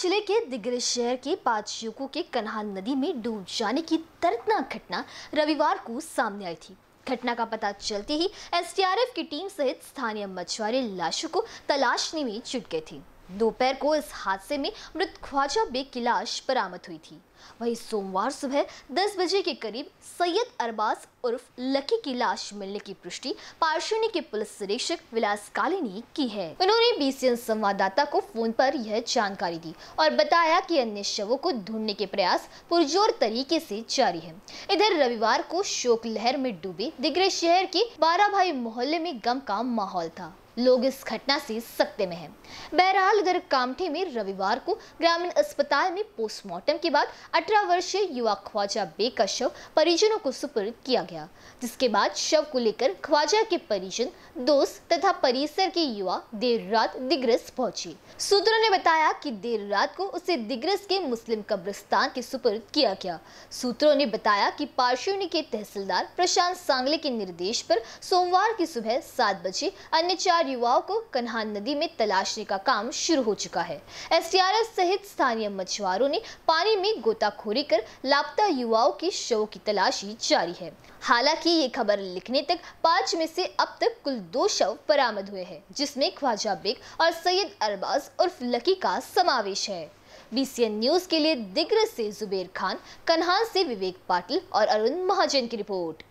जिले के दिग्गज शहर के पांच युवकों के कन्हान नदी में डूब जाने की दर्दनाक घटना रविवार को सामने आई थी घटना का पता चलते ही एसटीआरएफ की टीम सहित स्थानीय मछुआरे लाशों को तलाशने में जुट गए थे दोपहर को इस हादसे में मृत ख्वाजा बेग की लाश बरामद हुई थी वहीं सोमवार सुबह 10 बजे के करीब सैयद अरबाज उर्फ लकी की लाश मिलने की पुष्टि पार्शिनी के पुलिस निरीक्षक विलास काले ने की है उन्होंने बीसीएन संवाददाता को फोन पर यह जानकारी दी और बताया कि अन्य शवों को ढूंढने के प्रयास पुरजोर तरीके से जारी है इधर रविवार को शोक लहर में डूबे दिग्रे शहर के बारा भाई मोहल्ले में गम का माहौल था लोग इस घटना से सकते में हैं बहरहाल अगर कामठी में रविवार को ग्रामीण अस्पताल में पोस्टमार्टम के बाद 18 वर्षीय युवा ख्वाजा बे का शव परिजनों को सुपुर्द किया गया जिसके बाद शव को लेकर ख्वाजा के परिजन दोस्त तथा परिसर के युवा देर रात दिग्रस पहुंचे सूत्रों ने बताया कि देर रात को उसे दिग्रस के मुस्लिम कब्रिस्तान के सुपुर्द किया गया सूत्रों ने बताया की पार्शिवनी के तहसीलदार प्रशांत सांगले के निर्देश पर सोमवार की सुबह सात बजे अन्य चार चार युवाओं को कन्हान नदी में तलाशने का काम शुरू हो चुका है एसडीआरएफ सहित स्थानीय मछुआरों ने पानी में गोताखोरी कर लापता युवाओं के शव की तलाशी जारी है हालांकि ये खबर लिखने तक पांच में से अब तक कुल दो शव बरामद हुए हैं जिसमें ख्वाजा बेग और सैयद अरबाज उर्फ लकी का समावेश है बीसीएन न्यूज के लिए दिग्र से जुबेर खान कन्हान से विवेक पाटिल और अरुण महाजन की रिपोर्ट